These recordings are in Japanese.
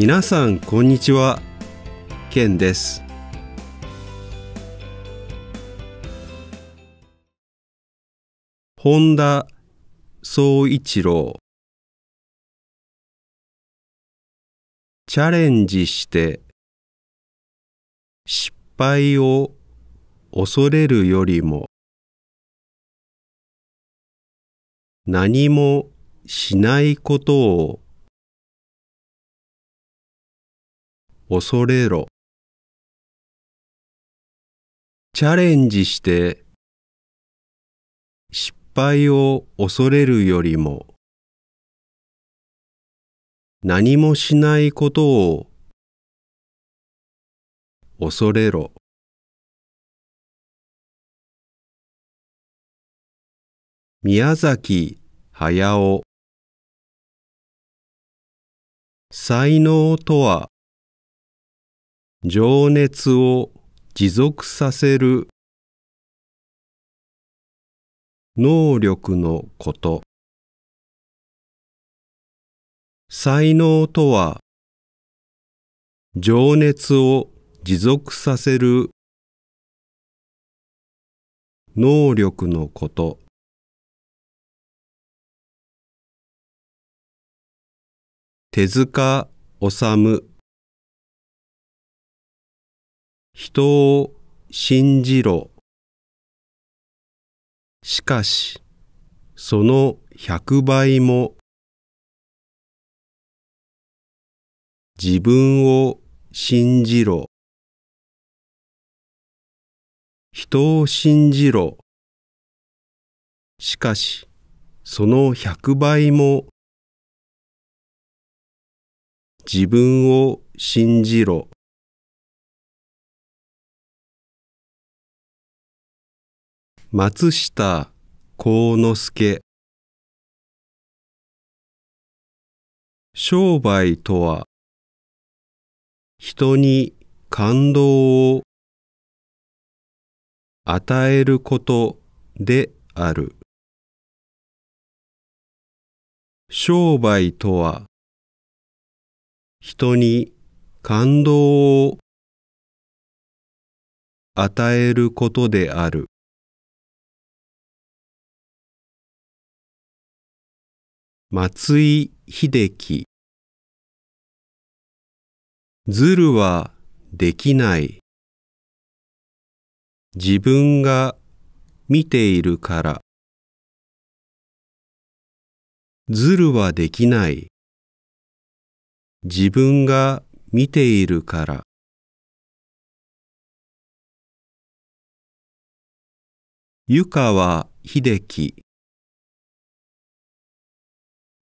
皆さんこんにちはケンです本田総一郎チャレンジして失敗を恐れるよりも何もしないことを恐れろチャレンジして失敗を恐れるよりも何もしないことを恐れろ宮崎駿才能とは情熱を持続させる能力のこと才能とは情熱を持続させる能力のこと手塚治虫人を信じろ。しかし、その百倍も、自分を信じろ。人を信じろ。しかし、その百倍も、自分を信じろ。松下幸之助商売とは人に感動を与えることである商売とは人に感動を与えることである。松井秀喜ずるはできない自分が見ているからずるはできない自分が見ているから湯川秀樹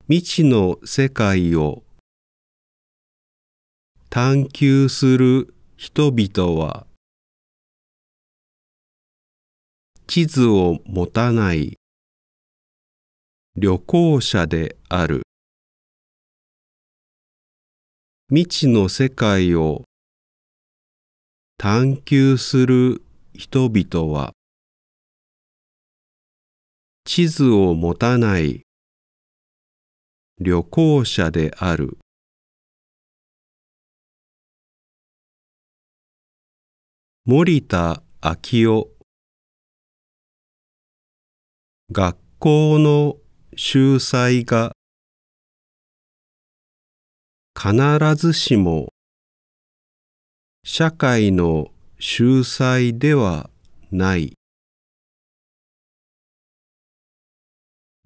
未知の世界を探求する人々は地図を持たない旅行者である未知の世界を探求する人々は地図を持たない旅行者である森田昭夫学校の秀才が必ずしも社会の秀才ではない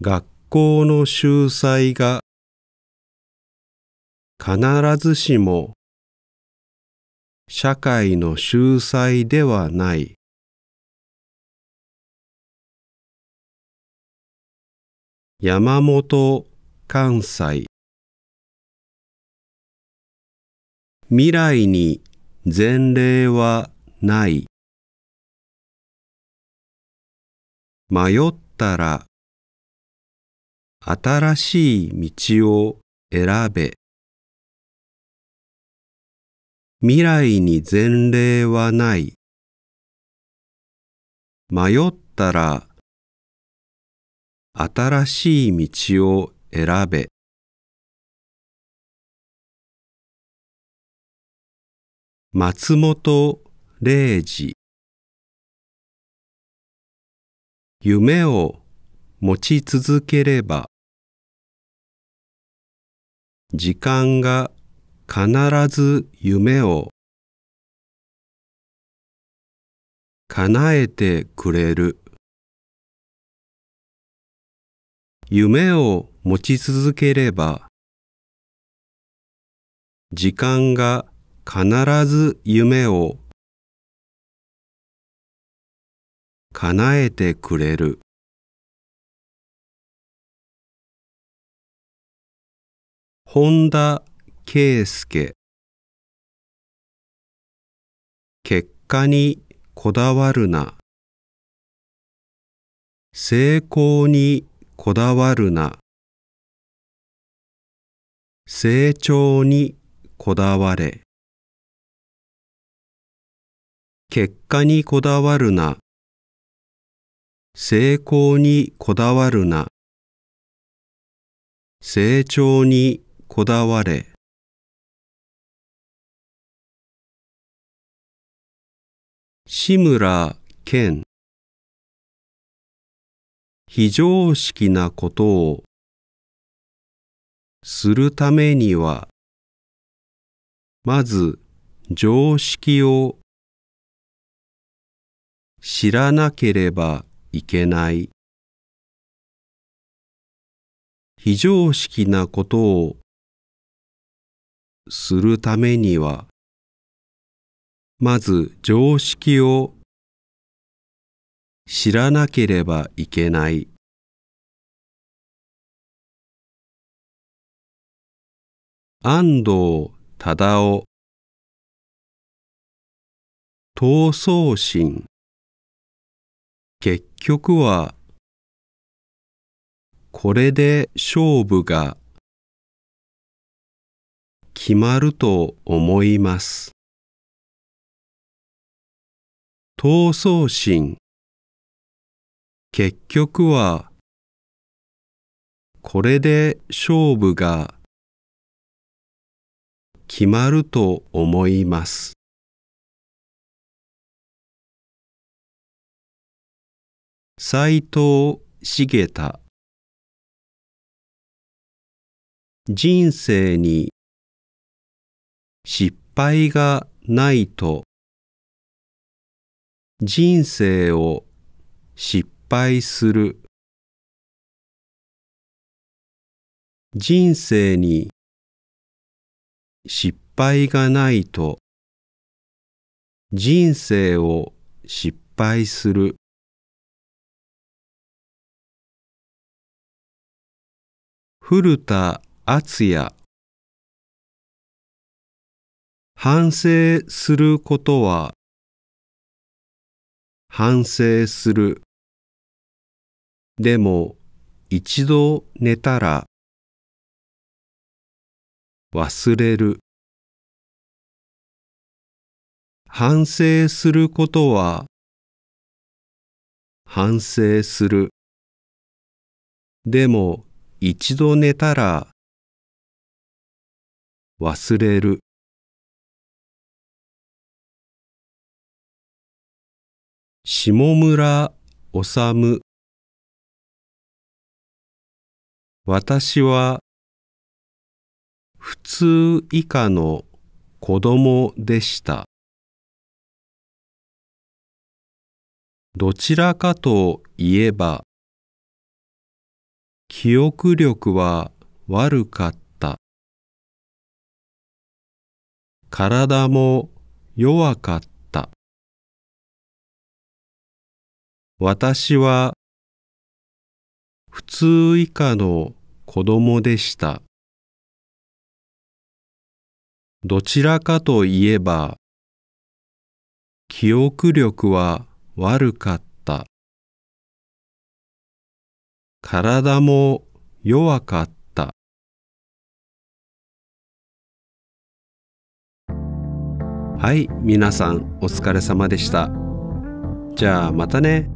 学校の秀才が必ずしも社会の秀才ではない。山本関西未来に前例はない迷ったら新しい道を選べ。未来に前例はない。迷ったら新しい道を選べ。松本零士夢を持ち続ければ時間が必ず夢を叶えてくれる夢を持ち続ければ時間が必ず夢を叶えてくれる。本田圭佑結果にこだわるな成功にこだわるな成長にこだわれ結果にこだわるな成功にこだわるな成長にこだわれ志村けん。非常識なことをするためにはまず常識を知らなければいけない非常識なことをするためにはまず常識を知らなければいけない安藤忠雄闘争心結局はこれで勝負が決まると思います。闘争心結局はこれで勝負が決まると思います。斎藤茂太人生に失敗がないと人生を失敗する人生に失敗がないと人生を失敗する古田敦也反省することは反省する。でも一度寝たら忘れる。反省することは反省する。でも一度寝たら忘れる。下村治私は普通以下の子供でしたどちらかといえば記憶力は悪かった体も弱かった私は普通以下の子供でした。どちらかといえば、記憶力は悪かった。体も弱かった。はい皆さんお疲れ様でしたじゃあまたね